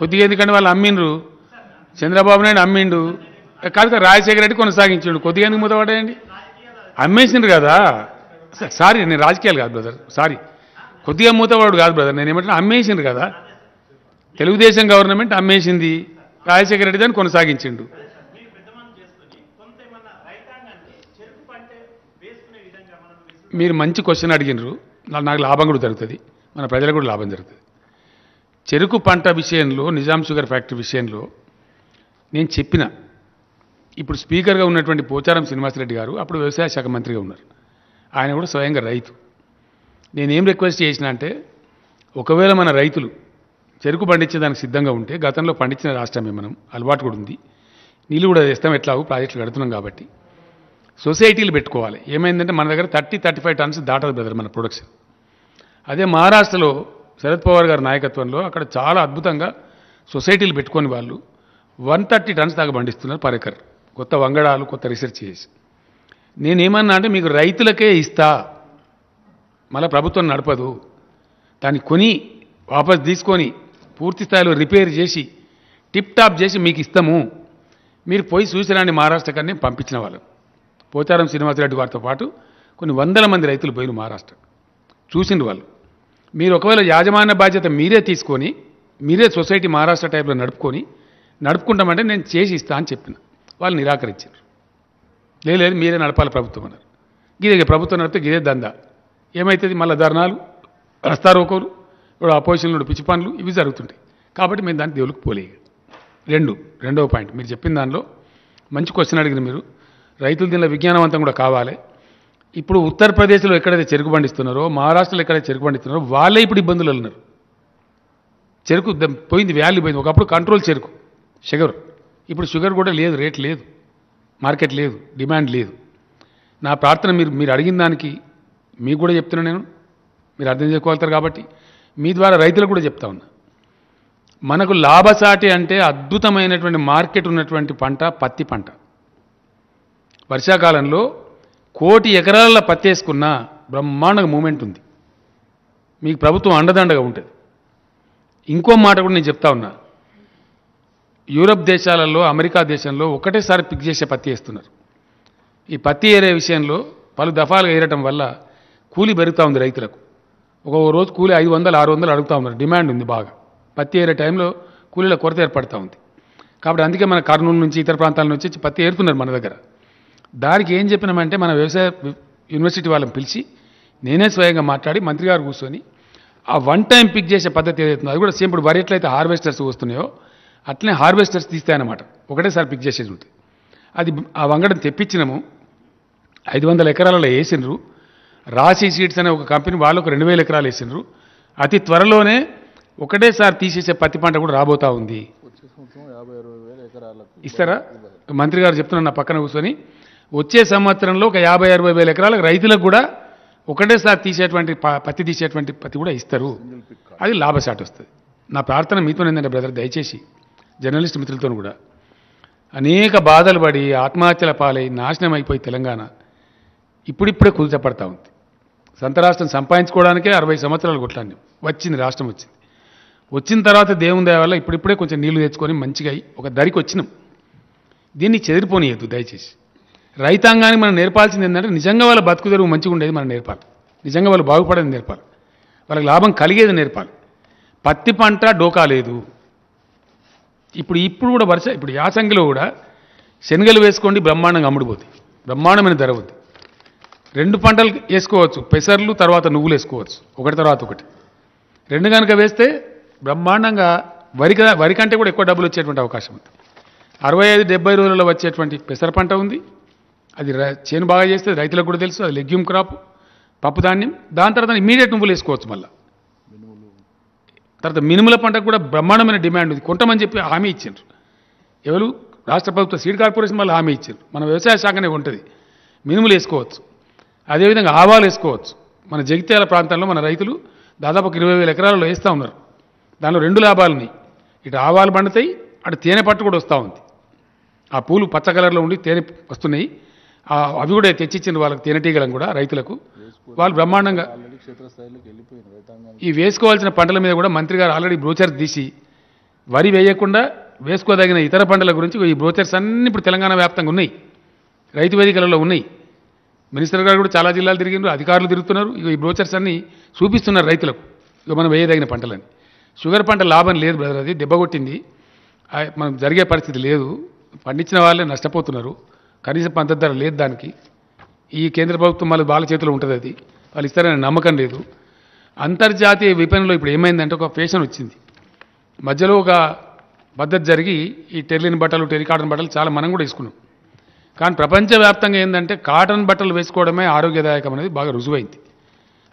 కొద్దిగా ఎందుకంటే వాళ్ళు అమ్మిండ్రు చంద్రబాబు నాయుడు అమ్మిండు కాదు రాజశేఖర రెడ్డి కొనసాగించిండు కొద్దిగా ఎందుకు మూతపడ్డాయండి అమ్మేసిండ్రు కదా సారీ నేను రాజకీయాలు కాదు బ్రదర్ సారీ కొద్దిగా మూతవాడు కాదు బ్రదర్ నేను ఏమంటే అమ్మేసిండ్రు కదా తెలుగుదేశం గవర్నమెంట్ అమ్మేసింది రాజశేఖర రెడ్డి దాన్ని కొనసాగించిండు మీరు మంచి క్వశ్చన్ అడిగినరు నాకు లాభం కూడా జరుగుతుంది మన ప్రజలకు కూడా లాభం జరుగుతుంది చెరుకు పంట విషయంలో నిజాం షుగర్ ఫ్యాక్టరీ విషయంలో నేను చెప్పిన ఇప్పుడు స్పీకర్గా ఉన్నటువంటి పోచారం శ్రీనివాసరెడ్డి గారు అప్పుడు వ్యవసాయ శాఖ మంత్రిగా ఉన్నారు ఆయన కూడా స్వయంగా రైతు నేనేం రిక్వెస్ట్ చేసిన అంటే ఒకవేళ మన రైతులు చెరుకు పండించేదానికి సిద్ధంగా ఉంటే గతంలో పండించిన రాష్ట్రమే మనం అలవాటు కూడా ఉంది నీళ్ళు కూడా ఎట్లా ఎట్లాగో ప్రాజెక్టులు కడుతున్నాం కాబట్టి సొసైటీలు పెట్టుకోవాలి ఏమైందంటే మన దగ్గర థర్టీ థర్టీ ఫైవ్ టన్స్ దాటదు బ్రదర్ మన ప్రొడక్షన్ అదే మహారాష్ట్రలో శరద్ పవార్ గారి నాయకత్వంలో అక్కడ చాలా అద్భుతంగా సొసైటీలు పెట్టుకొని వాళ్ళు వన్ థర్టీ టన్స్ దాకా పండిస్తున్నారు పరికర్ కొత్త వంగడాలు కొత్త రీసెర్చ్ చేసి నేనేమన్నా అంటే మీకు రైతులకే ఇస్తా మళ్ళీ ప్రభుత్వం నడపదు దాన్ని కొని వాపస్ తీసుకొని పూర్తి స్థాయిలో రిపేర్ చేసి టిప్ టాప్ చేసి మీకు ఇస్తాము మీరు పోయి సూచనని మహారాష్ట్ర కానీ పంపించిన వాళ్ళు పోచారం శ్రీనివాసరెడ్డి వారితో పాటు కొన్ని వందల మంది రైతులు పోయిన మహారాష్ట్ర చూసిండు వాళ్ళు మీరు ఒకవేళ యాజమాన్య బాధ్యత మీరే తీసుకొని మీరే సొసైటీ మహారాష్ట్ర టైప్లో నడుపుకొని నడుపుకుంటామంటే నేను చేసి ఇస్తా అని చెప్పిన వాళ్ళు నిరాకరించారు లేదు లేదు మీరే నడపాలి ప్రభుత్వం అన్నారు గిదే ప్రభుత్వం నడిపితే గిదే దందా ఏమవుతుంది మళ్ళీ ధర్నాలు రస్తారోకోలు ఇప్పుడు అపోజిషన్లో పిచ్చి పనులు ఇవి జరుగుతుంటాయి కాబట్టి మేము దాన్ని దేవులకు పోలే రెండు రెండవ పాయింట్ మీరు చెప్పిన దానిలో మంచి క్వశ్చన్ అడిగిన మీరు రైతులు దీనిలో విజ్ఞానవంతం కూడా కావాలి ఇప్పుడు ఉత్తరప్రదేశ్లో ఎక్కడైతే చెరుకు పండిస్తున్నారో మహారాష్ట్రలో ఎక్కడైతే చెరుకు పండిస్తున్నారో వాళ్ళే ఇప్పుడు ఇబ్బందులు ఉన్నారు చెరుకు పోయింది వ్యాల్యూ పోయింది ఒకప్పుడు కంట్రోల్ చెరుకు షుగర్ ఇప్పుడు షుగర్ కూడా లేదు రేట్ లేదు మార్కెట్ లేదు డిమాండ్ లేదు నా ప్రార్థన మీరు మీరు అడిగిన దానికి మీకు కూడా చెప్తున్నా నేను మీరు అర్థం చేసుకోగలుగుతారు కాబట్టి మీ ద్వారా రైతులకు కూడా చెప్తా ఉన్నా మనకు లాభసాటి అంటే అద్భుతమైనటువంటి మార్కెట్ ఉన్నటువంటి పంట పత్తి పంట వర్షాకాలంలో కోటి ఎకరాల పత్తేసుకున్న బ్రహ్మాండంగా మూమెంట్ ఉంది మీకు ప్రభుత్వం అండదండగా ఉంటుంది ఇంకో మాట కూడా నేను చెప్తా ఉన్నా యూరప్ దేశాలలో అమెరికా దేశంలో ఒకటేసారి పిక్ చేసే పత్తి వేస్తున్నారు ఈ పత్తి ఏరే విషయంలో పలు దఫాలుగా ఏరటం వల్ల కూలి పెరుగుతూ ఉంది రైతులకు ఒక్కొక్క రోజు కూలి ఐదు వందలు ఆరు వందలు అడుగుతూ ఉన్నారు డిమాండ్ ఉంది బాగా పత్తి ఏరే టైంలో కూలీల కొరత ఏర్పడుతూ ఉంది కాబట్టి అందుకే మన కర్నూలు నుంచి ఇతర ప్రాంతాల నుంచి పత్తి ఏరుతున్నారు మన దగ్గర దానికి ఏం చెప్పినామంటే మన వ్యవసాయ యూనివర్సిటీ వాళ్ళని పిలిచి నేనే స్వయంగా మాట్లాడి మంత్రి గారు కూర్చొని ఆ వన్ టైం పిక్ చేసే పద్ధతి ఏదైతుందో అది కూడా సేమ్ ఇప్పుడు వరి ఎట్లయితే హార్వెస్టర్స్ వస్తున్నాయో అట్లనే హార్వెస్టర్స్ తీస్తాయన్నమాట ఒకటేసారి పిక్ చేసేది ఉంటుంది అది ఆ వంగడం తెప్పించినాము ఐదు వందల ఎకరాలలో వేసినరు రాశి సీడ్స్ అనే ఒక కంపెనీ వాళ్ళు ఒక రెండు వేల ఎకరాలు వేసినారు అతి త్వరలోనే ఒకటేసారి తీసేసే పత్తి పంట కూడా రాబోతా ఉంది ఇస్తారా మంత్రి గారు చెప్తున్నారు నా పక్కన కూర్చొని వచ్చే సంవత్సరంలో ఒక యాభై అరవై వేల ఎకరాలకు రైతులకు కూడా ఒకటేసారి తీసేటువంటి పత్తి తీసేటువంటి పత్తి కూడా ఇస్తారు అది లాభసాటి వస్తుంది నా ప్రార్థన మీతో ఏంటంటే బ్రదర్ దయచేసి జర్నలిస్ట్ మిత్రులతో కూడా అనేక బాధలు పడి ఆత్మహత్యల పాలై నాశనం అయిపోయి తెలంగాణ ఇప్పుడిప్పుడే కుదిచపడతా ఉంది సొంత రాష్ట్రం సంపాదించుకోవడానికే అరవై సంవత్సరాలు కొట్లాన్ని వచ్చింది రాష్ట్రం వచ్చింది వచ్చిన తర్వాత దేవుని దయ వల్ల ఇప్పుడిప్పుడే కొంచెం నీళ్లు తెచ్చుకొని మంచిగా ఒక దరికి వచ్చినాం దీన్ని చెదిరిపోనీయద్దు దయచేసి రైతాంగానికి మనం నేర్పాల్సింది ఏంటంటే నిజంగా వాళ్ళ బతుకు తెరువు మంచిగా ఉండేది మనం నేర్పాలి నిజంగా వాళ్ళు బాగుపడేది నేర్పాలి వాళ్ళకి లాభం కలిగేది నేర్పాలి పత్తి పంట డోకా లేదు ఇప్పుడు ఇప్పుడు కూడా వర్ష ఇప్పుడు యాసంగిలో కూడా శనగలు వేసుకోండి బ్రహ్మాండంగా అమ్ముడుపోతాయి బ్రహ్మాండమైన ధర ఉంది రెండు పంటలు వేసుకోవచ్చు పెసర్లు తర్వాత నువ్వులు వేసుకోవచ్చు ఒకటి తర్వాత ఒకటి రెండు కనుక వేస్తే బ్రహ్మాండంగా వరి వరి కంటే కూడా ఎక్కువ డబ్బులు వచ్చేటువంటి అవకాశం ఉంది అరవై ఐదు డెబ్బై రోజులలో వచ్చేటువంటి పెసర పంట ఉంది అది చేను బాగా చేస్తే రైతులకు కూడా తెలుసు అది లెగ్యూమ్ క్రాప్ పప్పు ధాన్యం దాని తర్వాత ఇమీడియట్ నువ్వులు వేసుకోవచ్చు మళ్ళీ తర్వాత మినుముల పంటకు కూడా బ్రహ్మాండమైన డిమాండ్ ఉంది కొంటమని చెప్పి హామీ ఇచ్చిండ్రు ఎవరు రాష్ట్ర ప్రభుత్వ సీడ్ కార్పొరేషన్ వాళ్ళు హామీ ఇచ్చారు మన వ్యవసాయ శాఖనే ఉంటుంది మినుములు వేసుకోవచ్చు అదేవిధంగా ఆవాలు వేసుకోవచ్చు మన జగిత్యాల ప్రాంతాల్లో మన రైతులు దాదాపు ఒక ఇరవై వేల ఎకరాలలో వేస్తూ ఉన్నారు దానిలో రెండు లాభాలు ఉన్నాయి ఇటు ఆవాలు పండుతాయి అటు తేనె పట్టు కూడా వస్తూ ఉంది ఆ పూలు పచ్చ కలర్లో ఉండి తేనె వస్తున్నాయి అవి కూడా తెచ్చిచ్చిన వాళ్ళకి తేనెటీగలను కూడా రైతులకు వాళ్ళు బ్రహ్మాండంగా ఈ వేసుకోవాల్సిన పంటల మీద కూడా మంత్రి గారు ఆల్రెడీ బ్రోచర్స్ తీసి వరి వేయకుండా వేసుకోదగిన ఇతర పంటల గురించి ఈ బ్రోచర్స్ అన్ని ఇప్పుడు తెలంగాణ వ్యాప్తంగా ఉన్నాయి రైతు వేదికలలో ఉన్నాయి మినిస్టర్ గారు కూడా చాలా జిల్లాలు తిరిగినారు అధికారులు తిరుగుతున్నారు ఇక ఈ బ్రోచర్స్ అన్ని చూపిస్తున్నారు రైతులకు ఇక మనం వేయదగిన పంటలని షుగర్ పంట లాభం లేదు బ్రదర్ అది దెబ్బ కొట్టింది మనం జరిగే పరిస్థితి లేదు పండించిన వాళ్ళే నష్టపోతున్నారు కనీస పంత ధర లేదు దానికి ఈ కేంద్ర ప్రభుత్వం మళ్ళీ బాల చేతిలో ఉంటుంది అది వాళ్ళు ఇస్తారని నమ్మకం లేదు అంతర్జాతీయ విపణిలో ఇప్పుడు ఏమైందంటే ఒక ఫేషన్ వచ్చింది మధ్యలో ఒక పద్ధతి జరిగి ఈ టెర్లిన్ బట్టలు కాటన్ బట్టలు చాలా మనం కూడా వేసుకున్నాం కానీ ప్రపంచవ్యాప్తంగా ఏంటంటే కాటన్ బట్టలు వేసుకోవడమే ఆరోగ్యదాయకం అనేది బాగా రుజువైంది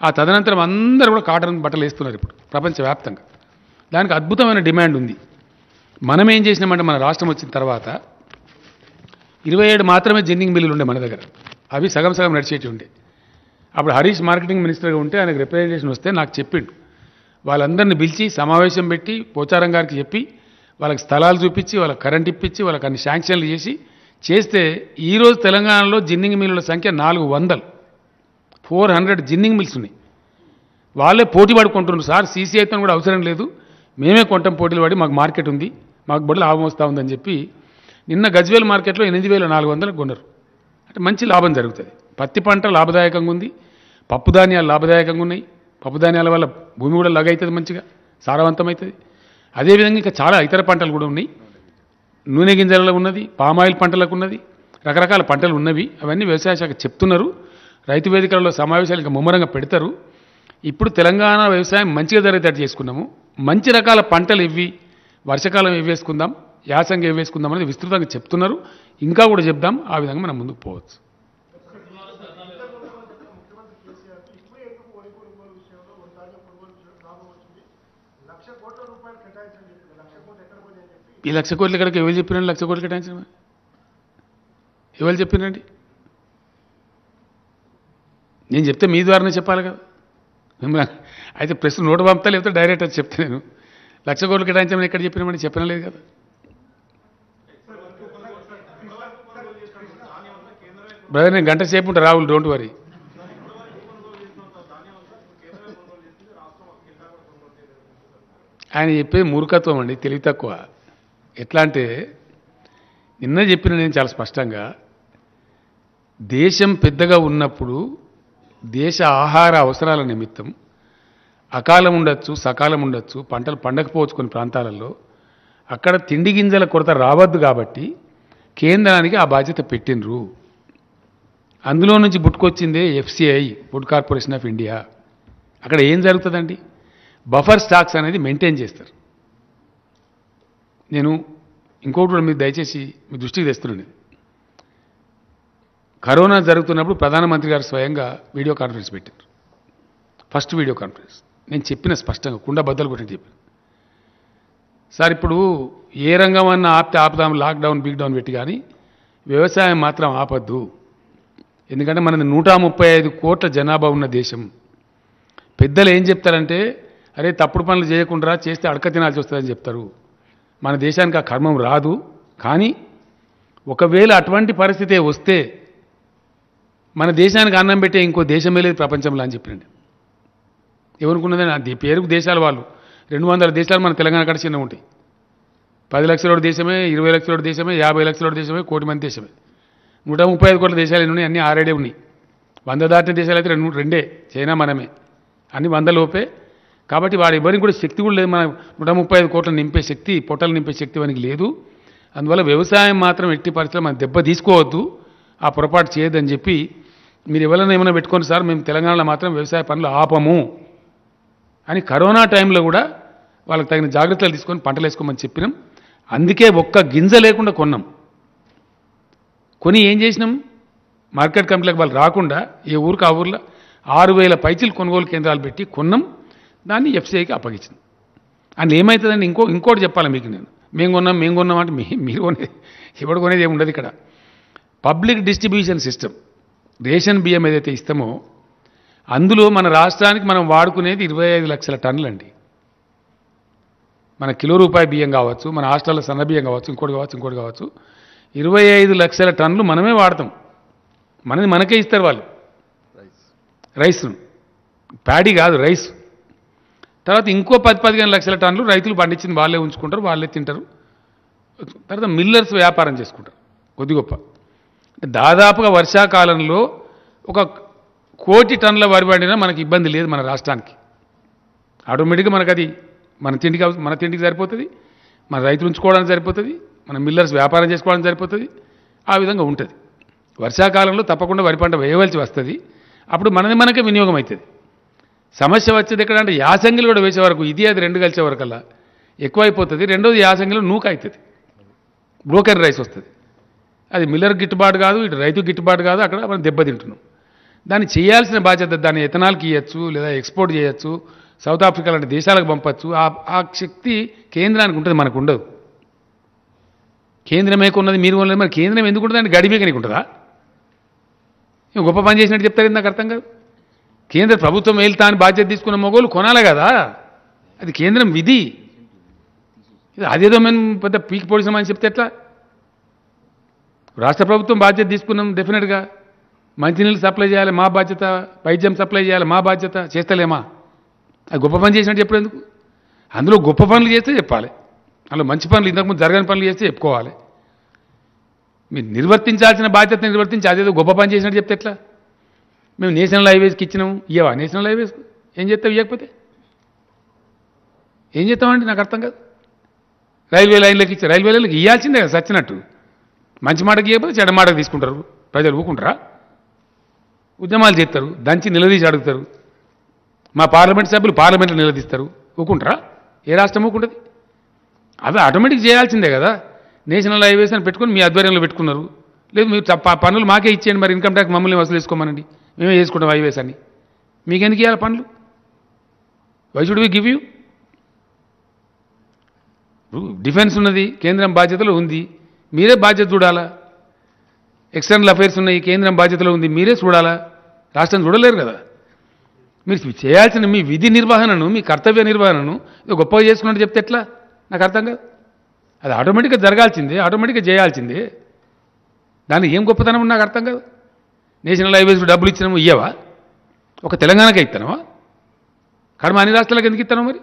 ఆ తదనంతరం అందరూ కూడా కాటన్ బట్టలు వేస్తున్నారు ఇప్పుడు ప్రపంచవ్యాప్తంగా దానికి అద్భుతమైన డిమాండ్ ఉంది మనం ఏం చేసినామంటే మన రాష్ట్రం వచ్చిన తర్వాత ఇరవై ఏడు మాత్రమే జిన్నింగ్ మిల్లులు ఉండే మన దగ్గర అవి సగం సగం నడిచేటి ఉండే అప్పుడు హరీష్ మార్కెటింగ్ మినిస్టర్గా ఉంటే ఆయనకు రిప్రజెంటేషన్ వస్తే నాకు చెప్పిండు వాళ్ళందరిని పిలిచి సమావేశం పెట్టి పోచారం గారికి చెప్పి వాళ్ళకి స్థలాలు చూపించి వాళ్ళకి కరెంట్ ఇప్పించి వాళ్ళకి అన్ని శాంక్షన్లు చేసి చేస్తే ఈరోజు తెలంగాణలో జిన్నింగ్ మిల్లుల సంఖ్య నాలుగు వందలు ఫోర్ హండ్రెడ్ జిన్నింగ్ మిల్స్ ఉన్నాయి వాళ్ళే పోటీ పడుకుంటున్నారు సార్ సీసీ అయితే కూడా అవసరం లేదు మేమే కొంటాం పోటీలు పడి మాకు మార్కెట్ ఉంది మాకు బడులు ఆభం వస్తూ ఉందని చెప్పి నిన్న గజ్వేల్ మార్కెట్లో ఎనిమిది వేల నాలుగు వందలకు కొన్నారు అంటే మంచి లాభం జరుగుతుంది పత్తి పంట లాభదాయకంగా ఉంది పప్పు ధాన్యాలు లాభదాయకంగా ఉన్నాయి పప్పు ధాన్యాల వల్ల భూమి కూడా అవుతుంది మంచిగా సారవంతమవుతుంది అదేవిధంగా ఇంకా చాలా ఇతర పంటలు కూడా ఉన్నాయి నూనె గింజలలో ఉన్నది పామాయిల్ పంటలకు ఉన్నది రకరకాల పంటలు ఉన్నవి అవన్నీ వ్యవసాయ శాఖ చెప్తున్నారు రైతు వేదికలలో సమావేశాలు ఇంకా ముమ్మరంగా పెడతారు ఇప్పుడు తెలంగాణ వ్యవసాయం మంచిగా జరిగేటట్టు చేసుకున్నాము మంచి రకాల పంటలు ఇవి వర్షాకాలం ఇవి వేసుకుందాం యాసంగా వేసుకుందాం అనేది విస్తృతంగా చెప్తున్నారు ఇంకా కూడా చెప్దాం ఆ విధంగా మనం ముందుకు పోవచ్చు ఈ లక్ష కోట్లు ఇక్కడికి ఎవరు చెప్పినండి లక్ష కోట్లు కేటాయించడం ఎవరు చెప్పినండి నేను చెప్తే మీ ద్వారానే చెప్పాలి కదా మిమ్మల్ని అయితే ప్రశ్న నోటు పంపుతా లేకపోతే డైరెక్ట్ అది చెప్తే నేను లక్ష కోట్లు కేటాయించమని ఎక్కడ చెప్పినామని చెప్పిన లేదు కదా బ్రదర్ నేను గంట సేపు ఉంటా రాహుల్ డోంట్ వరీ ఆయన చెప్పే మూర్ఖత్వం అండి తెలివి తక్కువ ఎట్లా అంటే నిన్న చెప్పిన నేను చాలా స్పష్టంగా దేశం పెద్దగా ఉన్నప్పుడు దేశ ఆహార అవసరాల నిమిత్తం అకాలం ఉండొచ్చు సకాలం ఉండొచ్చు పంటలు పండకపోవచ్చు కొన్ని ప్రాంతాలలో అక్కడ తిండి గింజల కొరత రావద్దు కాబట్టి కేంద్రానికి ఆ బాధ్యత పెట్టినరు అందులో నుంచి పుట్టుకొచ్చిందే FCI food corporation of India అక్కడ ఏం జరుగుతుందండి బఫర్ స్టాక్స్ అనేది మెయింటైన్ చేస్తారు నేను ఇంకోటి కూడా మీరు దయచేసి మీ దృష్టికి తెస్తున్నాను కరోనా జరుగుతున్నప్పుడు ప్రధానమంత్రి గారు స్వయంగా వీడియో కాన్ఫరెన్స్ పెట్టారు ఫస్ట్ వీడియో కాన్ఫరెన్స్ నేను చెప్పిన స్పష్టంగా కుండ బద్దలు కొట్టి చెప్పాను సార్ ఇప్పుడు ఏ రంగం అన్నా ఆప్తే ఆపుదాం లాక్డౌన్ బిగ్ డౌన్ పెట్టి కానీ వ్యవసాయం మాత్రం ఆపద్దు ఎందుకంటే మనది నూట ముప్పై ఐదు కోట్ల జనాభా ఉన్న దేశం పెద్దలు ఏం చెప్తారంటే అరే తప్పుడు పనులు చేయకుండా చేస్తే అడక తినాల్సి వస్తుందని చెప్తారు మన దేశానికి ఆ కర్మం రాదు కానీ ఒకవేళ అటువంటి పరిస్థితే వస్తే మన దేశానికి అన్నం పెట్టే ఇంకో దేశమే లేదు ప్రపంచంలో అని చెప్పినండి ఎవరుకున్నదని అది పేరుకు దేశాలు వాళ్ళు రెండు వందల దేశాలు మన తెలంగాణ కడ చిన్న ఉంటాయి పది లక్షల దేశమే ఇరవై లక్షల దేశమే యాభై లక్షల దేశమే కోటి మంది దేశమే నూట ముప్పై ఐదు కోట్ల దేశాలు ఎన్ని ఉన్నాయి అన్నీ ఆరేడే ఉన్నాయి వంద దాటిన దేశాలు అయితే రెండు రెండే చైనా మనమే అన్ని వందలోపే కాబట్టి వాడు ఎవరికి కూడా శక్తి కూడా లేదు మన నూట ముప్పై ఐదు కోట్లు నింపే శక్తి పొట్టలు నింపే శక్తి మనకి లేదు అందువల్ల వ్యవసాయం మాత్రం ఎట్టి పరిస్థితులు మనం దెబ్బ తీసుకోవద్దు ఆ పొరపాటు చేయదని చెప్పి మీరు ఎవరైనా ఏమైనా పెట్టుకోండి సార్ మేము తెలంగాణలో మాత్రం వ్యవసాయ పనులు ఆపము అని కరోనా టైంలో కూడా వాళ్ళకి తగిన జాగ్రత్తలు తీసుకొని పంటలు వేసుకోమని చెప్పినాం అందుకే ఒక్క గింజ లేకుండా కొన్నాం కొని ఏం చేసినాం మార్కెట్ కమిటీలకు వాళ్ళు రాకుండా ఏ ఊరికి ఆ ఊర్లో ఆరు వేల పైచీలు కొనుగోలు కేంద్రాలు పెట్టి కొన్నాం దాన్ని ఎఫ్సీఐకి అప్పగించిన అండ్ ఏమవుతుందని ఇంకో ఇంకోటి చెప్పాలి మీకు నేను మేము కొన్నాం మేము కొన్నాం అంటే మీ మీరు కొనేది ఎవడు కొనేది ఏమి ఉండదు ఇక్కడ పబ్లిక్ డిస్ట్రిబ్యూషన్ సిస్టమ్ రేషన్ బియ్యం ఏదైతే ఇస్తామో అందులో మన రాష్ట్రానికి మనం వాడుకునేది ఇరవై ఐదు లక్షల టన్నులండి మన కిలో రూపాయి బియ్యం కావచ్చు మన హాస్టల్లో సన్న బియ్యం కావచ్చు ఇంకోటి కావచ్చు ఇంకోటి కావచ్చు ఇరవై ఐదు లక్షల టన్నులు మనమే వాడతాం మనది మనకే ఇస్తారు వాళ్ళు రైస్ ప్యాడీ కాదు రైస్ తర్వాత ఇంకో పది పదిహేను లక్షల టన్నులు రైతులు పండించింది వాళ్ళే ఉంచుకుంటారు వాళ్ళే తింటారు తర్వాత మిల్లర్స్ వ్యాపారం చేసుకుంటారు కొద్ది గొప్ప దాదాపుగా వర్షాకాలంలో ఒక కోటి టన్నుల వరి పండినా మనకి ఇబ్బంది లేదు మన రాష్ట్రానికి ఆటోమేటిక్గా మనకు అది మన తిండికి మన తిండికి సరిపోతుంది మన రైతులు ఉంచుకోవడానికి సరిపోతుంది మన మిల్లర్స్ వ్యాపారం చేసుకోవడం సరిపోతుంది ఆ విధంగా ఉంటుంది వర్షాకాలంలో తప్పకుండా వరి పంట వేయవలసి వస్తుంది అప్పుడు మనది మనకే వినియోగం అవుతుంది సమస్య వచ్చేది ఎక్కడ అంటే యాసంగిలు కూడా వేసే వరకు ఇది అది రెండు కలిసే వరకు ఎక్కువ అయిపోతుంది రెండోది యాసంగిలో నూక అవుతుంది బ్రోకర్ రైస్ వస్తుంది అది మిల్లర్ గిట్టుబాటు కాదు ఇటు రైతు గిట్టుబాటు కాదు అక్కడ మనం దెబ్బతింటున్నాం దాన్ని చేయాల్సిన బాధ్యత దాన్ని ఎథనాల్కి ఇవ్వచ్చు లేదా ఎక్స్పోర్ట్ చేయొచ్చు సౌత్ ఆఫ్రికా లాంటి దేశాలకు పంపచ్చు ఆ శక్తి కేంద్రానికి ఉంటుంది మనకు ఉండదు కేంద్రమే కొన్నది మీరు కొనలేదు మరి కేంద్రం ఎందుకు ఉంటుందండి గడిమేక నీకు ఉంటుందా గొప్ప పని చేసినట్టు చెప్తారు నాకు అర్థం కాదు కేంద్ర ప్రభుత్వం వెళ్తా అని బాధ్యత తీసుకున్న మొగోలు కొనాలి కదా అది కేంద్రం విధి ఇది అదేదో మేము పెద్ద పీకి పొడిసినామని చెప్తే ఎట్లా రాష్ట్ర ప్రభుత్వం బాధ్యత తీసుకున్నాం డెఫినెట్గా మంచినీళ్ళు సప్లై చేయాలి మా బాధ్యత వైద్యం సప్లై చేయాలి మా బాధ్యత చేస్తలేమా అది గొప్ప పని చేసినట్టు చెప్పేందుకు అందులో గొప్ప పనులు చేస్తే చెప్పాలి అలా మంచి పనులు ఇంతకుముందు జరగని పనులు చేస్తే చెప్పుకోవాలి మీరు నిర్వర్తించాల్సిన బాధ్యత నిర్వర్తించి అదేదో గొప్ప పని చేసినట్టు చెప్తే ఎట్లా మేము నేషనల్ హైవేస్కి ఇచ్చినాము ఇవ్వా నేషనల్ హైవేస్ ఏం చేస్తావు ఇవ్వకపోతే ఏం చేస్తామండి నాకు అర్థం కాదు రైల్వే లైన్లకు ఇచ్చి రైల్వే లైన్లకు ఇవ్వాల్సిందే కదా సచ్చినట్టు మంచి మాటకి ఇవ్వకపోతే చెడ మాటకు తీసుకుంటారు ప్రజలు ఊకుంటారా ఉద్యమాలు చేస్తారు దంచి నిలదీసి అడుగుతారు మా పార్లమెంట్ సభ్యులు పార్లమెంట్లో నిలదీస్తారు ఊకుంటారా ఏ రాష్ట్రం ఊకుంటుంది అవి ఆటోమేటిక్ చేయాల్సిందే కదా నేషనల్ హైవేస్ అని పెట్టుకుని మీ ఆధ్వర్యంలో పెట్టుకున్నారు లేదు మీరు పనులు మాకే ఇచ్చేయండి మరి ఇన్కమ్ ట్యాక్స్ మమ్మల్ని వసూలు వేసుకోమనండి మేమే చేసుకుంటాం హైవేస్ అని మీకెందుకు ఇవ్వాలి పనులు why should we give you defence ఉన్నది కేంద్రం బాధ్యతలో ఉంది మీరే బాధ్యత చూడాలా ఎక్స్టర్నల్ అఫైర్స్ ఉన్నాయి కేంద్రం బాధ్యతలో ఉంది మీరే చూడాలా రాష్ట్రం చూడలేరు కదా మీరు చేయాల్సిన మీ విధి నిర్వహణను మీ కర్తవ్య నిర్వహణను గొప్పగా చేసుకున్నట్టు చెప్తే ఎట్లా నాకు అర్థం కాదు అది ఆటోమేటిక్గా జరగాల్సిందే ఆటోమేటిక్గా చేయాల్సిందే దానికి ఏం గొప్పతనం నాకు అర్థం కాదు నేషనల్ హైవేస్ డబ్బులు ఇచ్చినాము ఇయ్యవా ఒక తెలంగాణకే ఇస్తానవా కడమ అన్ని రాష్ట్రాలకు ఎందుకు ఇస్తాను మరి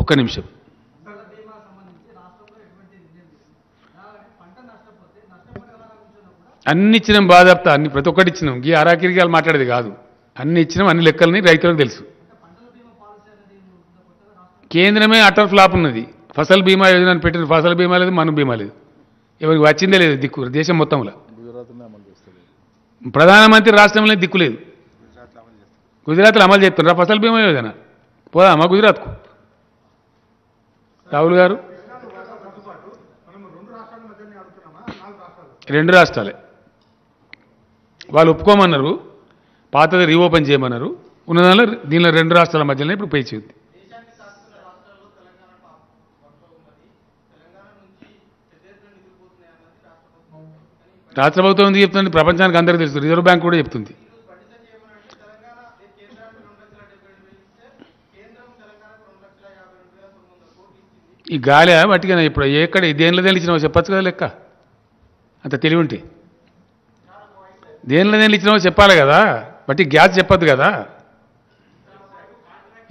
ఒక్క నిమిషం అన్ని ఇచ్చినాం బాధాప్తా అన్ని ప్రతి ఒక్కటి ఇచ్చినాం గీ అరాకిరికాలు మాట్లాడేది కాదు అన్ని ఇచ్చినాం అన్ని లెక్కలని రైతులకు తెలుసు కేంద్రమే అటల్ ఫ్లాప్ ఉన్నది ఫసల్ బీమా యోజన అని పెట్టిన ఫసల్ బీమా లేదు మనం బీమా లేదు ఎవరికి వచ్చిందే లేదు దిక్కు దేశం మొత్తంలో ప్రధానమంత్రి రాష్ట్రంలో దిక్కు లేదు గుజరాత్లో అమలు చేస్తున్నారు ఫసల్ బీమా యోజన పోదామా గుజరాత్కు రాహుల్ గారు రెండు రాష్ట్రాలే వాళ్ళు ఒప్పుకోమన్నారు పాతది రీఓపెన్ చేయమన్నారు దానిలో దీనిలో రెండు రాష్ట్రాల మధ్యలోనే ఇప్పుడు పేచి ఉంది రాష్ట్ర ప్రభుత్వం ఎందుకు చెప్తుంది ప్రపంచానికి అందరికీ తెలుసు రిజర్వ్ బ్యాంక్ కూడా చెప్తుంది ఈ గాలి వాటికి ఇప్పుడు ఎక్కడ దేనిలో తెలిసినావు చెప్పచ్చు కదా లెక్క అంత తెలివి ఉంటే దేనిలో నేను ఇచ్చినామో చెప్పాలి కదా బట్ ఈ గ్యాస్ చెప్పద్దు కదా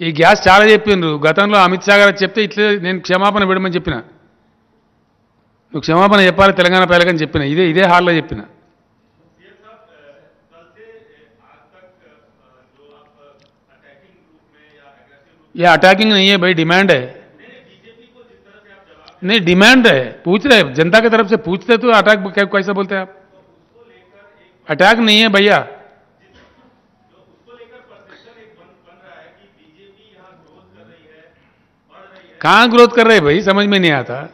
ఈ గ్యాస్ చాలా చెప్పిండ్రు గతంలో అమిత్ షా గారు చెప్తే ఇట్లే నేను క్షమాపణ విడమని చెప్పిన నువ్వు క్షమాపణ చెప్పాలి తెలంగాణ ప్రజలకని చెప్పిన ఇదే ఇదే హాల్లో చెప్పిన ఏ అటాకింగ్ नहीं బై డిమాండే నే డిమాండే नहीं జనతాకి है पूछ रहे जनता అటాక్ तरफ से अटैक नहीं है भैया कहाँ ग्रोथ कर रहे भाई समझ में नहीं आता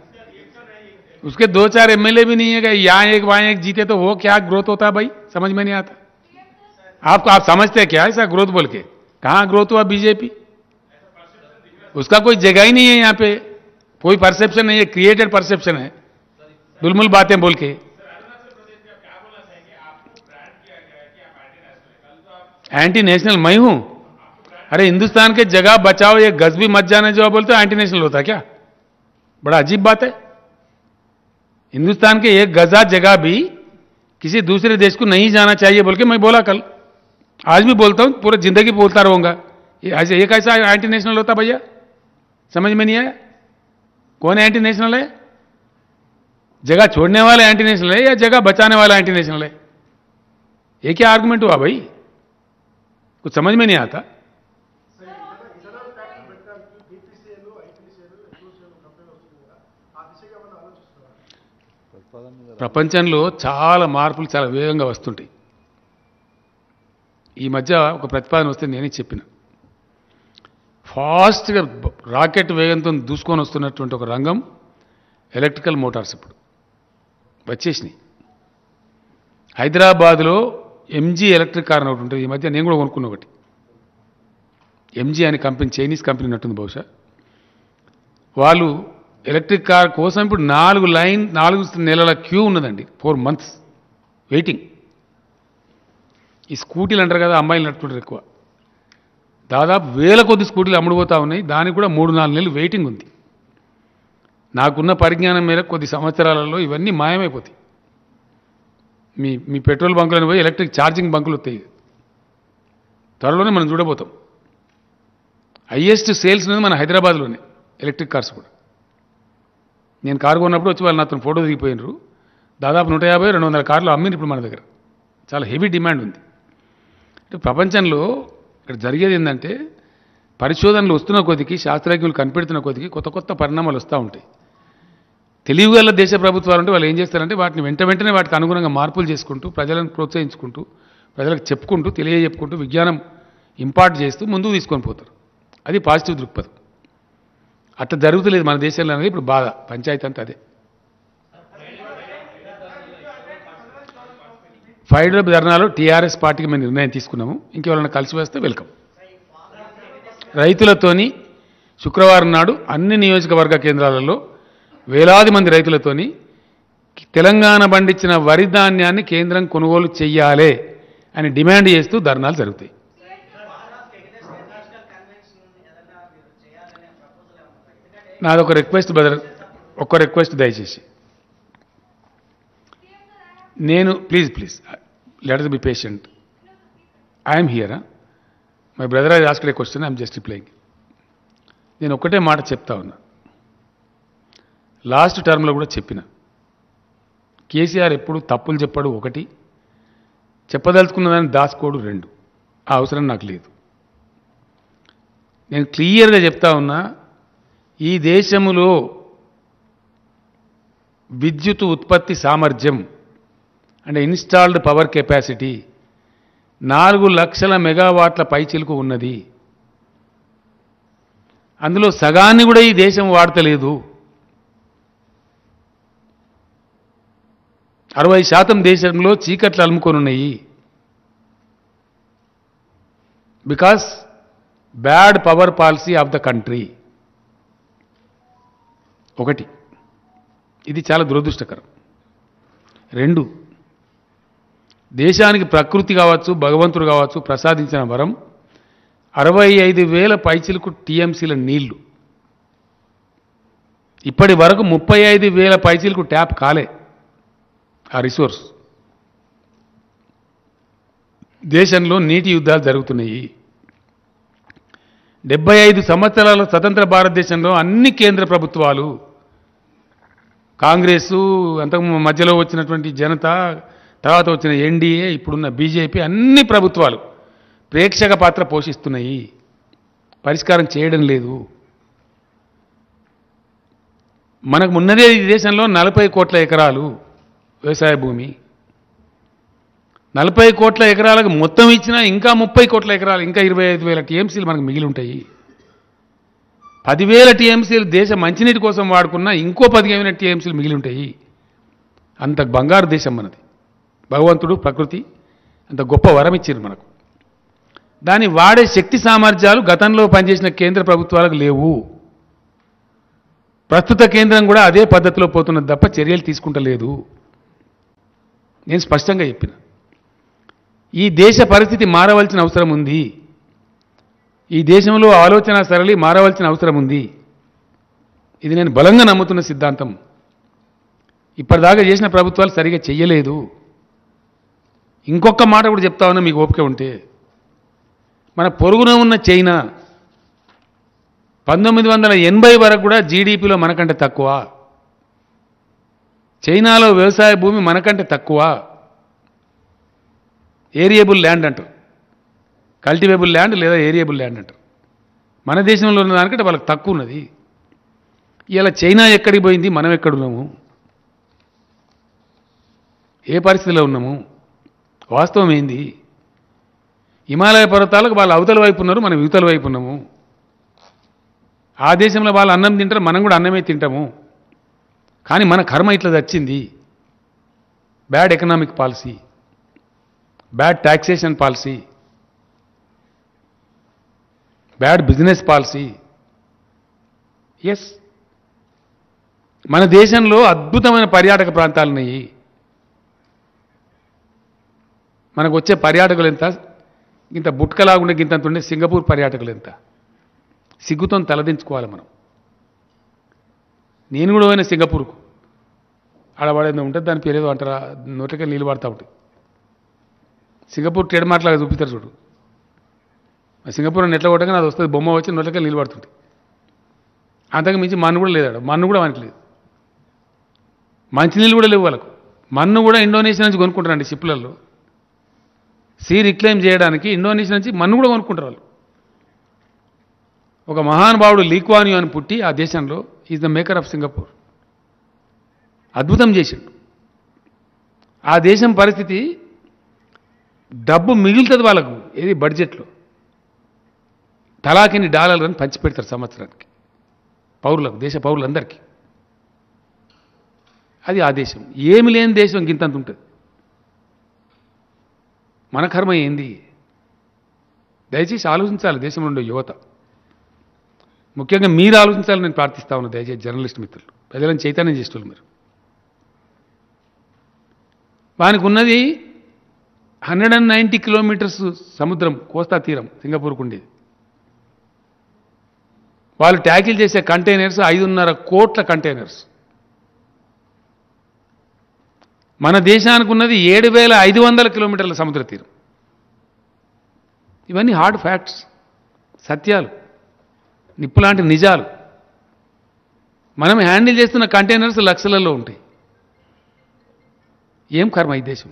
उसके दो चार एमएलए भी नहीं है कि यहाँ एक वहां एक जीते तो वो क्या ग्रोथ होता भाई समझ में नहीं आता आपको आप समझते हैं क्या ऐसा ग्रोथ बोल के कहाँ ग्रोथ हुआ बीजेपी उसका कोई जगह ही नहीं है यहाँ पे कोई परसेप्शन नहीं है क्रिएटेड परसेप्शन है दुलमुल बातें बोल के एंटी नेशनल मैं हूं अरे हिंदुस्तान के जगह बचाओ ये गज भी मत जाने जो बोलते हो एंटी नेशनल होता क्या बड़ा अजीब बात है हिंदुस्तान के एक गजा जगह भी किसी दूसरे देश को नहीं जाना चाहिए बोल के मैं बोला कल आज भी बोलता हूं पूरा जिंदगी बोलता रहूंगा ऐसे ये कैसा एंटी नेशनल होता भैया समझ में नहीं आया कौन एंटी नेशनल है जगह छोड़ने वाला एंटी नेशनल है या जगह बचाने वाला एंटी नेशनल है ये क्या आर्गूमेंट हुआ भाई कुछ समझ में नहीं आता ప్రపంచంలో చాలా మార్పులు చాలా వేగంగా వస్తుంటాయి ఈ మధ్య ఒక ప్రతిపాదన వస్తే నేనే చెప్పిన ఫాస్ట్గా రాకెట్ వేగంతో దూసుకొని వస్తున్నటువంటి ఒక రంగం ఎలక్ట్రికల్ మోటార్స్ ఇప్పుడు వచ్చేసినాయి హైదరాబాద్లో ఎంజీ ఎలక్ట్రిక్ కార్ అని ఒకటి ఉంటుంది ఈ మధ్య నేను కూడా కొనుక్కున్న ఒకటి ఎంజీ అనే కంపెనీ చైనీస్ కంపెనీ ఉన్నట్టుంది బహుశా వాళ్ళు ఎలక్ట్రిక్ కార్ కోసం ఇప్పుడు నాలుగు లైన్ నాలుగు నెలల క్యూ ఉన్నదండి ఫోర్ మంత్స్ వెయిటింగ్ ఈ స్కూటీలు అంటారు కదా అమ్మాయిలు నడుపుకుంటారు ఎక్కువ దాదాపు వేల కొద్ది స్కూటీలు అమ్ముడుపోతూ ఉన్నాయి దానికి కూడా మూడు నాలుగు నెలలు వెయిటింగ్ ఉంది నాకున్న పరిజ్ఞానం మేరకు కొద్ది సంవత్సరాలలో ఇవన్నీ మాయమైపోతాయి మీ మీ పెట్రోల్ బంకులను పోయి ఎలక్ట్రిక్ ఛార్జింగ్ బంకులు వస్తాయి త్వరలోనే మనం చూడబోతాం హయ్యెస్ట్ సేల్స్ అనేది మన హైదరాబాద్లోనే ఎలక్ట్రిక్ కార్స్ కూడా నేను కారు కొన్నప్పుడు వచ్చి వాళ్ళు నాతో ఫోటో దిగిపోయినారు దాదాపు నూట యాభై రెండు వందల కార్లు అమ్మిన ఇప్పుడు మన దగ్గర చాలా హెవీ డిమాండ్ ఉంది అంటే ప్రపంచంలో ఇక్కడ జరిగేది ఏంటంటే పరిశోధనలు వస్తున్న కొద్దికి శాస్త్రజ్ఞులు కనిపెడుతున్న కొద్దికి కొత్త కొత్త పరిణామాలు వస్తూ ఉంటాయి తెలివిగల దేశ ప్రభుత్వాలు అంటే వాళ్ళు ఏం చేస్తారంటే వాటిని వెంట వెంటనే వాటికి అనుగుణంగా మార్పులు చేసుకుంటూ ప్రజలను ప్రోత్సహించుకుంటూ ప్రజలకు చెప్పుకుంటూ తెలియజెప్పుకుంటూ విజ్ఞానం ఇంపార్ట్ చేస్తూ ముందుకు తీసుకొని పోతారు అది పాజిటివ్ దృక్పథం అట్లా జరుగుతలేదు మన దేశంలో అనేది ఇప్పుడు బాధ పంచాయతీ అంతా అదే ఫైవ్ డబ్బు ధర్నాలో టీఆర్ఎస్ పార్టీకి మేము నిర్ణయం తీసుకున్నాము ఇంకెవరైనా కలిసి వేస్తే వెల్కమ్ రైతులతోని శుక్రవారం నాడు అన్ని నియోజకవర్గ కేంద్రాలలో వేలాది మంది రైతులతోని తెలంగాణ పండించిన వరి ధాన్యాన్ని కేంద్రం కొనుగోలు చెయ్యాలే అని డిమాండ్ చేస్తూ ధర్నాలు జరుగుతాయి నాదొక రిక్వెస్ట్ బ్రదర్ ఒక్క రిక్వెస్ట్ దయచేసి నేను please please let be patient I'm హియరా my brother I ask question I'm just replying నేను ఒకటే మాట చెప్తా ఉన్నా లాస్ట్ టర్మ్లో కూడా చెప్పిన కేసీఆర్ ఎప్పుడు తప్పులు చెప్పాడు ఒకటి చెప్పదలుచుకున్నదాన్ని దాచుకోడు రెండు ఆ అవసరం నాకు లేదు నేను క్లియర్గా చెప్తా ఉన్నా ఈ దేశంలో విద్యుత్ ఉత్పత్తి సామర్థ్యం అంటే ఇన్స్టాల్డ్ పవర్ కెపాసిటీ నాలుగు లక్షల మెగావాట్ల పైచిలుకు ఉన్నది అందులో సగాన్ని కూడా ఈ దేశం వాడతలేదు అరవై శాతం దేశంలో చీకట్లు అలుముకొని ఉన్నాయి because bad power policy of the country ఒకటి ఇది చాలా దురదృష్టకరం రెండు దేశానికి ప్రకృతి కావచ్చు భగవంతుడు కావచ్చు ప్రసాదించిన వరం అరవై ఐదు వేల పైచిలకు టీఎంసీల నీళ్లు ఇప్పటి వరకు ముప్పై ఐదు వేల పైచిలకు ట్యాప్ కాలే ఆ రిసోర్స్ దేశంలో నీటి యుద్ధాలు జరుగుతున్నాయి డెబ్బై ఐదు సంవత్సరాల స్వతంత్ర భారతదేశంలో అన్ని కేంద్ర ప్రభుత్వాలు కాంగ్రెసు అంతకు మధ్యలో వచ్చినటువంటి జనత తర్వాత వచ్చిన ఎన్డీఏ ఇప్పుడున్న బీజేపీ అన్ని ప్రభుత్వాలు ప్రేక్షక పాత్ర పోషిస్తున్నాయి పరిష్కారం చేయడం లేదు మనకు ఉన్నదే ఈ దేశంలో నలభై కోట్ల ఎకరాలు వ్యవసాయ భూమి నలభై కోట్ల ఎకరాలకు మొత్తం ఇచ్చినా ఇంకా ముప్పై కోట్ల ఎకరాలు ఇంకా ఇరవై ఐదు వేల టీఎంసీలు మనకు మిగిలి ఉంటాయి పదివేల టీఎంసీలు దేశ మంచినీటి కోసం వాడుకున్నా ఇంకో పదిహేను టీఎంసీలు మిగిలి ఉంటాయి అంత బంగారు దేశం మనది భగవంతుడు ప్రకృతి అంత గొప్ప వరం ఇచ్చింది మనకు దాని వాడే శక్తి సామర్థ్యాలు గతంలో పనిచేసిన కేంద్ర ప్రభుత్వాలకు లేవు ప్రస్తుత కేంద్రం కూడా అదే పద్ధతిలో పోతున్నది తప్ప చర్యలు తీసుకుంటలేదు నేను స్పష్టంగా చెప్పిన ఈ దేశ పరిస్థితి మారవలసిన అవసరం ఉంది ఈ దేశంలో ఆలోచన సరళి మారవలసిన అవసరం ఉంది ఇది నేను బలంగా నమ్ముతున్న సిద్ధాంతం ఇప్పటిదాకా చేసిన ప్రభుత్వాలు సరిగా చెయ్యలేదు ఇంకొక మాట కూడా చెప్తా ఉన్నా మీకు ఓపిక ఉంటే మన పొరుగున ఉన్న చైనా పంతొమ్మిది వందల ఎనభై వరకు కూడా జీడిపిలో మనకంటే తక్కువ చైనాలో వ్యవసాయ భూమి మనకంటే తక్కువ ఏరియబుల్ ల్యాండ్ అంటారు కల్టివేబుల్ ల్యాండ్ లేదా ఏరియబుల్ ల్యాండ్ అంటారు మన దేశంలో ఉన్న దానికంటే వాళ్ళకి తక్కువ ఉన్నది ఇలా చైనా ఎక్కడికి పోయింది మనం ఎక్కడున్నాము ఏ పరిస్థితిలో ఉన్నాము వాస్తవం ఏంది హిమాలయ పర్వతాలకు వాళ్ళు అవతల వైపు ఉన్నారు మనం యువతల వైపు ఉన్నాము ఆ దేశంలో వాళ్ళు అన్నం తింటారు మనం కూడా అన్నమే తింటాము కానీ మన కర్మ ఇట్లా తెచ్చింది bad economic policy bad taxation policy bad business policy yes మన దేశంలో అద్భుతమైన పర్యాటక ప్రాంతాలు ఉన్నాయి మనకు వచ్చే పర్యాటకులు ఎంత ఇంత బుట్కలాగుండే గింతంత ఉండే సింగపూర్ పర్యాటకులు ఎంత సిగ్గుతో తలదించుకోవాలి మనం నేను కూడా పోయిన సింగపూర్కు ఆడవాడేదో ఉంటుంది దాని పేరు ఏదో అంటారా నోట్లకి నీళ్ళు పడతా ఒకటి సింగపూర్ ట్రేడ్ మార్క్ లాగా చూపిస్తారు చూడు సింగపూర్ నెట్లో కొట్టగానే అది వస్తుంది బొమ్మ వచ్చి నోట్లకి నీళ్ళు పడుతుంది అంతకు మించి మన్ను కూడా లేదాడు మన్ను కూడా వానికి లేదు నీళ్ళు కూడా లేవు వాళ్ళకు మన్ను కూడా ఇండోనేషియా నుంచి కొనుక్కుంటారండి షిప్లలో సీ రిక్లైమ్ చేయడానికి ఇండోనేషియా నుంచి మన్ను కూడా కొనుక్కుంటారు వాళ్ళు ఒక మహానుభావుడు లీక్వానియో అని పుట్టి ఆ దేశంలో is the maker of Singapore అద్భుతం చేసిండు ఆ దేశం పరిస్థితి డబ్బు మిగులుతుంది వాళ్ళకు ఏది బడ్జెట్లో తలాకిని డాలర్లను పంచిపెడతారు సంవత్సరానికి పౌరులకు దేశ పౌరులందరికీ అది ఆ దేశం ఏమి లేని దేశం గింతంత ఉంటుంది మన కర్మ ఏంది దయచేసి ఆలోచించాలి దేశంలో ఉండే యువత ముఖ్యంగా మీరు ఆలోచించాలని నేను ప్రార్థిస్తా ఉన్నా దయచేసి జర్నలిస్ట్ మిత్రులు ప్రజలను చైతన్యం చేస్తున్నారు మీరు వానికి ఉన్నది హండ్రెడ్ అండ్ నైంటీ కిలోమీటర్స్ సముద్రం కోస్తా తీరం సింగపూర్కు ఉండేది వాళ్ళు ట్యాకిల్ చేసే కంటైనర్స్ ఐదున్నర కోట్ల కంటైనర్స్ మన దేశానికి ఉన్నది ఏడు వేల ఐదు వందల కిలోమీటర్ల సముద్ర తీరం ఇవన్నీ హార్డ్ ఫ్యాక్ట్స్ సత్యాలు నిప్పులాంటి నిజాలు మనం హ్యాండిల్ చేస్తున్న కంటైనర్స్ లక్షలలో ఉంటాయి ఏం కర్మ ఈ దేశం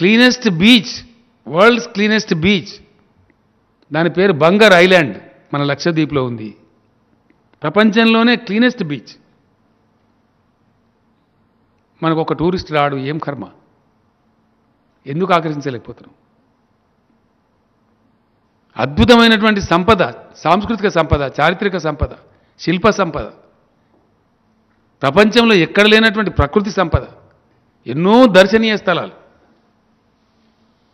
cleanest beach world's cleanest beach దాని పేరు బంగర్ ఐలాండ్ మన లక్షద్వీప్లో ఉంది ప్రపంచంలోనే క్లీనెస్ట్ బీచ్ మనకు ఒక టూరిస్ట్ రాడు ఏం కర్మ ఎందుకు ఆకర్షించలేకపోతున్నాం అద్భుతమైనటువంటి సంపద సాంస్కృతిక సంపద చారిత్రక సంపద శిల్ప సంపద ప్రపంచంలో ఎక్కడ లేనటువంటి ప్రకృతి సంపద ఎన్నో దర్శనీయ స్థలాలు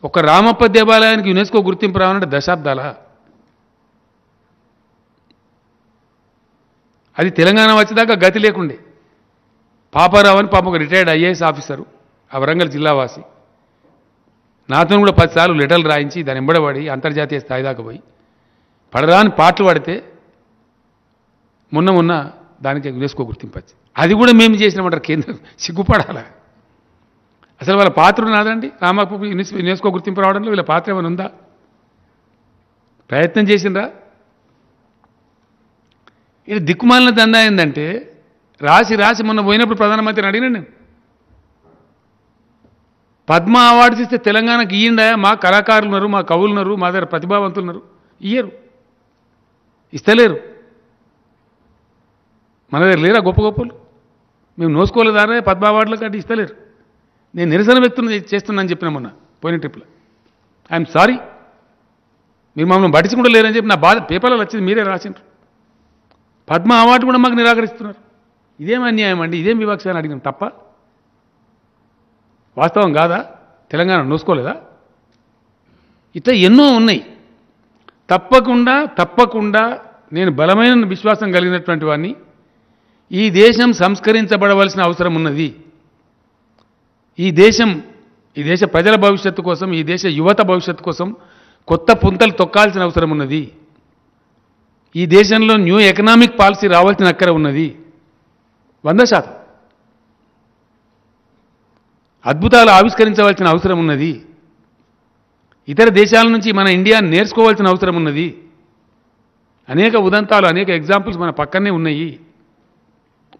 ఒక రామప్ప దేవాలయానికి యునెస్కో గుర్తింపు రావాలంటే దశాబ్దాల అది తెలంగాణ వచ్చేదాకా గతి లేకుండే పాపారావు అని పాప ఒక రిటైర్డ్ ఐఏఎస్ ఆఫీసరు ఆ వరంగల్ జిల్లావాసి నాతో కూడా పదిసార్లు లెటర్లు రాయించి దాని ఎంబడబడి అంతర్జాతీయ స్థాయి దాకా పోయి పడరాని పాటలు పడితే మొన్న మొన్న దానికి యునెస్కో గుర్తింపచ్చు అది కూడా మేము చేసినామంటారు కేంద్రం సిగ్గుపడాలా అసలు వాళ్ళ పాత్ర నాదండి రామాపు యునెస్కో గుర్తింపు రావడంలో వీళ్ళ పాత్ర ఏమైనా ఉందా ప్రయత్నం చేసిండ్రా ఇది దిక్కుమాలిన దందా ఏంటంటే రాసి రాసి మొన్న పోయినప్పుడు ప్రధానమంత్రిని అడిగినాను పద్మ అవార్డు ఇస్తే తెలంగాణకి ఇయ్యండా మా కళాకారులు ఉన్నారు మా కవులు ఉన్నారు మా దగ్గర ప్రతిభావంతులు ఉన్నారు ఇయ్యరు ఇస్తలేరు మన దగ్గర లేరా గొప్ప గొప్పలు మేము నోసుకోలేదారా పద్మ అవార్డులు కాబట్టి ఇస్తలేరు నేను నిరసన వ్యక్తులు చేస్తున్నానని చెప్పిన మొన్న పోయిన ట్రిప్లో ఐఎమ్ సారీ మీరు మమ్మల్ని పట్టించుకుంటూ లేరని చెప్పి నా బాధ పేపర్లో వచ్చింది మీరే రాసిండ్రు పద్మ అవార్డు కూడా మాకు నిరాకరిస్తున్నారు ఇదేం అన్యాయం అండి ఇదేం వివక్ష అని అడిగినాం తప్ప వాస్తవం కాదా తెలంగాణ నూసుకోలేదా ఇట్లా ఎన్నో ఉన్నాయి తప్పకుండా తప్పకుండా నేను బలమైన విశ్వాసం కలిగినటువంటి వాడిని ఈ దేశం సంస్కరించబడవలసిన అవసరం ఉన్నది ఈ దేశం ఈ దేశ ప్రజల భవిష్యత్తు కోసం ఈ దేశ యువత భవిష్యత్తు కోసం కొత్త పుంతలు తొక్కాల్సిన అవసరం ఉన్నది ఈ దేశంలో న్యూ ఎకనామిక్ పాలసీ రావాల్సిన అక్కర ఉన్నది వంద శాతం అద్భుతాలు ఆవిష్కరించవలసిన అవసరం ఉన్నది ఇతర దేశాల నుంచి మన ఇండియా నేర్చుకోవాల్సిన అవసరం ఉన్నది అనేక ఉదంతాలు అనేక ఎగ్జాంపుల్స్ మన పక్కనే ఉన్నాయి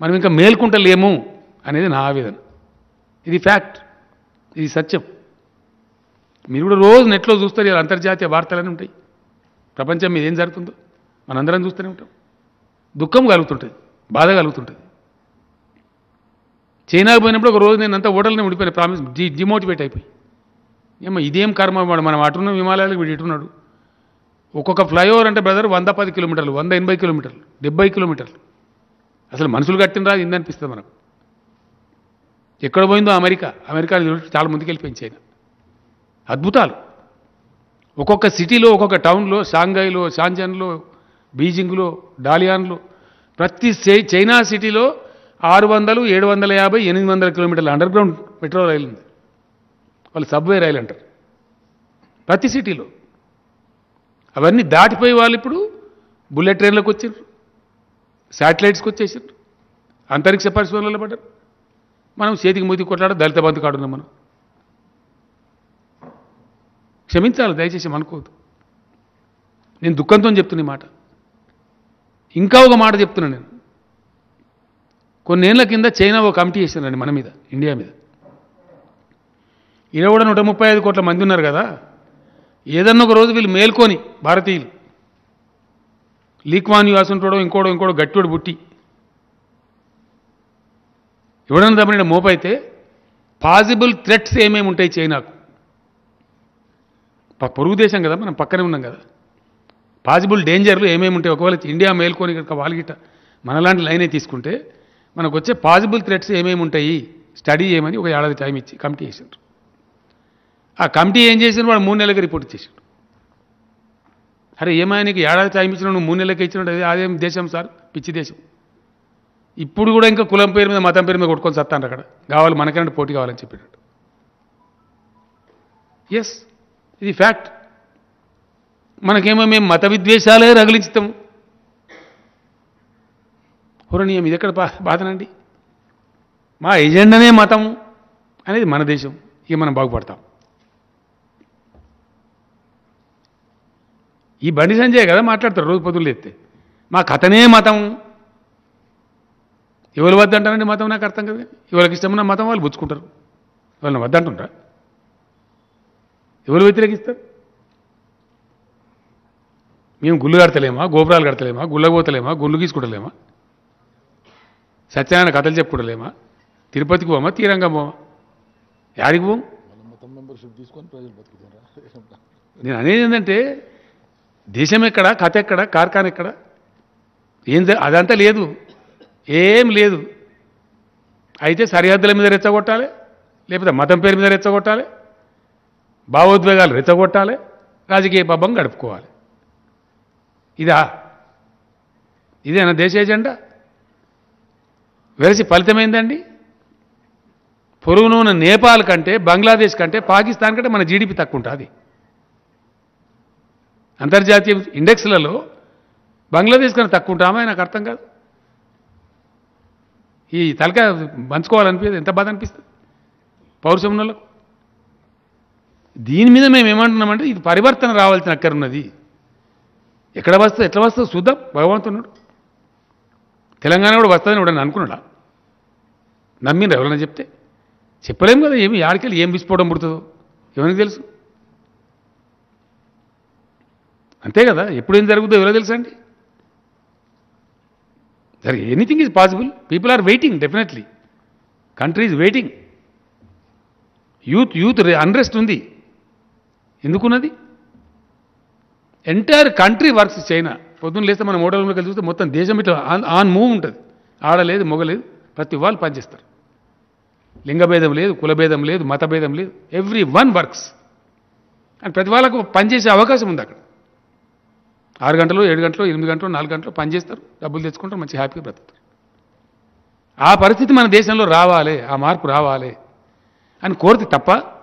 మనం ఇంకా మేల్కుంటలేము అనేది నా ఆవేదన ఇది ఫ్యాక్ట్ ఇది సత్యం మీరు కూడా రోజు నెట్లో చూస్తారు ఇలా అంతర్జాతీయ అని ఉంటాయి ప్రపంచం మీద ఏం జరుగుతుందో మనందరం చూస్తూనే ఉంటాం దుఃఖం కలుగుతుంటుంది బాధ కలుగుతుంటుంది చైనాకు పోయినప్పుడు ఒక రోజు నేను అంతా ఓటల్ని ఉండిపోయిన ప్రామిస్ డి డిమోటివేట్ అయిపోయి ఏమో ఇదేం కర్మ వాడు మనం అటున్న హిమాలయాలకు వీడు ఇటున్నాడు ఒక్కొక్క ఫ్లైఓవర్ అంటే బ్రదర్ వంద పది కిలోమీటర్లు వంద ఎనభై కిలోమీటర్లు డెబ్బై కిలోమీటర్లు అసలు మనుషులు కట్టిన రాదు ఇందనిపిస్తుంది మనకు ఎక్కడ పోయిందో అమెరికా అమెరికా చాలా వెళ్ళిపోయింది చైనా అద్భుతాలు ఒక్కొక్క సిటీలో ఒక్కొక్క టౌన్లో షాంఘైలో షాంజన్లో బీజింగ్లో డాలియాన్లో ప్రతి చైనా సిటీలో ఆరు వందలు ఏడు వందల యాభై ఎనిమిది వందల కిలోమీటర్ల అండర్ గ్రౌండ్ మెట్రో రైలు ఉంది వాళ్ళు సబ్వే రైలు అంటారు ప్రతి సిటీలో అవన్నీ దాటిపోయి వాళ్ళు ఇప్పుడు బుల్లెట్ ట్రైన్లకు వచ్చారు శాటిలైట్స్కి వచ్చేసారు అంతరిక్ష పరిశోధనలు పడ్డారు మనం చేతికి మూతికి కొట్లాడ దళిత బంధు కాడున్నాం మనం క్షమించాలి దయచేసి అనుకోవద్దు నేను దుఃఖంతో చెప్తున్న మాట ఇంకా ఒక మాట చెప్తున్నాను నేను కొన్నేళ్ల కింద చైనా ఓ కమిటీ చేసిందండి మన మీద ఇండియా మీద ఈడ కూడా నూట ముప్పై ఐదు కోట్ల మంది ఉన్నారు కదా ఏదన్నా ఒక రోజు వీళ్ళు మేల్కొని భారతీయులు లీక్వాన్ యువాస్ ఇంకోడో ఇంకోడో గట్టివాడు బుట్టి ఎవడన్నా తప్పని మోపైతే పాసిబుల్ థ్రెట్స్ ఏమేమి ఉంటాయి చైనాకు పొరుగు దేశం కదా మనం పక్కనే ఉన్నాం కదా పాసిబుల్ డేంజర్లు ఏమేమి ఉంటాయి ఒకవేళ ఇండియా మేల్కొని కనుక గిట్ట మనలాంటి లైనే తీసుకుంటే మనకు వచ్చే పాజిబుల్ థ్రెట్స్ ఏమేమి ఉంటాయి స్టడీ చేయమని ఒక ఏడాది టైం ఇచ్చి కమిటీ చేసిండ్రు ఆ కమిటీ ఏం చేసిన వాడు మూడు నెలలకి రిపోర్ట్ ఇచ్చేసాడు అరే ఏమైనా నీకు ఏడాది టైం ఇచ్చిన నువ్వు మూడు నెలలకి ఇచ్చినట్టు అదే అదేం దేశం సార్ పిచ్చి దేశం ఇప్పుడు కూడా ఇంకా కులం పేరు మీద మతం పేరు మీద కొట్టుకొని సత్తాను అక్కడ కావాలి మనకన్నా పోటీ కావాలని చెప్పినట్టు ఎస్ ఇది ఫ్యాక్ట్ మనకేమో మేము మత విద్వేషాలే రగిలించుతాము హురణీయం ఇది ఎక్కడ బాధనండి మా ఎజెండానే మతం అనేది మన దేశం ఇక మనం బాగుపడతాం ఈ బండి సంజయ్ కదా మాట్లాడతారు రోజు పొద్దులు ఎత్తే మా కథనే మతం ఎవరు వద్దంటారండి మతం నాకు అర్థం కదా ఎవరికి ఇష్టమున్న మతం వాళ్ళు పుచ్చుకుంటారు వాళ్ళని వద్దంటుంటారు ఎవరు వ్యతిరేకిస్తారు మేము గుళ్ళు కడతలేమా గోపురాలు కడతలేమా గుళ్ళగోతలేమా గుళ్ళు గీసుకుంటలేమా సత్యనారాయణ కథలు లేమా తిరుపతికి పోమా తీరంగా పోమా యాడికి పోం నేను అనేది ఏంటంటే దేశం ఎక్కడ కథ ఎక్కడ కార్ఖాన ఎక్కడ ఏం అదంతా లేదు ఏం లేదు అయితే సరిహద్దుల మీద రెచ్చగొట్టాలి లేకపోతే మతం పేరు మీద రెచ్చగొట్టాలి భావోద్వేగాలు రెచ్చగొట్టాలి రాజకీయ పబ్బం గడుపుకోవాలి ఇదా ఇదేనా దేశ ఎజెండా వెలిసి ఫలితమైందండి పొరుగున ఉన్న నేపాల్ కంటే బంగ్లాదేశ్ కంటే పాకిస్తాన్ కంటే మన జీడిపి తక్కువ ఉంటుంది అంతర్జాతీయ ఇండెక్స్లలో బంగ్లాదేశ్ కన్నా తక్కువ ఉంటామా నాకు అర్థం కాదు ఈ తలక పంచుకోవాలనిపించదు ఎంత బాధ అనిపిస్తుంది పౌరుషములకు దీని మీద మేము ఏమంటున్నామంటే ఇది పరివర్తన రావాల్సిన అక్కరున్నది ఎక్కడ వస్తుంది ఎట్లా వస్తుంది చూద్దాం భగవంతున్నాడు తెలంగాణ కూడా వస్తుందని కూడా అనుకున్నాడా నమ్మిన ఎవరైనా చెప్తే చెప్పలేము కదా ఏమి ఆడికెళ్ళి ఏం విసిపోవడం పుడుతుందో ఎవరికి తెలుసు అంతే కదా ఎప్పుడేం జరుగుతుందో ఎవరో తెలుసా అండి జరిగే anything is possible people are waiting definitely country is waiting youth youth unrest ఉంది ఎందుకున్నది ఎంటైర్ కంట్రీ వర్క్స్ చైనా పొద్దున్న లేస్తే మనం హోటల్ కలిసి చూస్తే మొత్తం దేశం ఇట్లా ఆన్ మూవ్ ఉంటుంది ఆడలేదు మొగలేదు ప్రతి వాళ్ళు పనిచేస్తారు లింగభేదం లేదు కులభేదం లేదు మతభేదం లేదు ఎవ్రీ వన్ వర్క్స్ అండ్ ప్రతి వాళ్ళకు పనిచేసే అవకాశం ఉంది అక్కడ ఆరు గంటలు ఏడు గంటలు ఎనిమిది గంటలు నాలుగు గంటలు పనిచేస్తారు డబ్బులు తెచ్చుకుంటారు మంచి హ్యాపీగా బ్రతుకుతారు ఆ పరిస్థితి మన దేశంలో రావాలి ఆ మార్పు రావాలి అని కోరితే తప్ప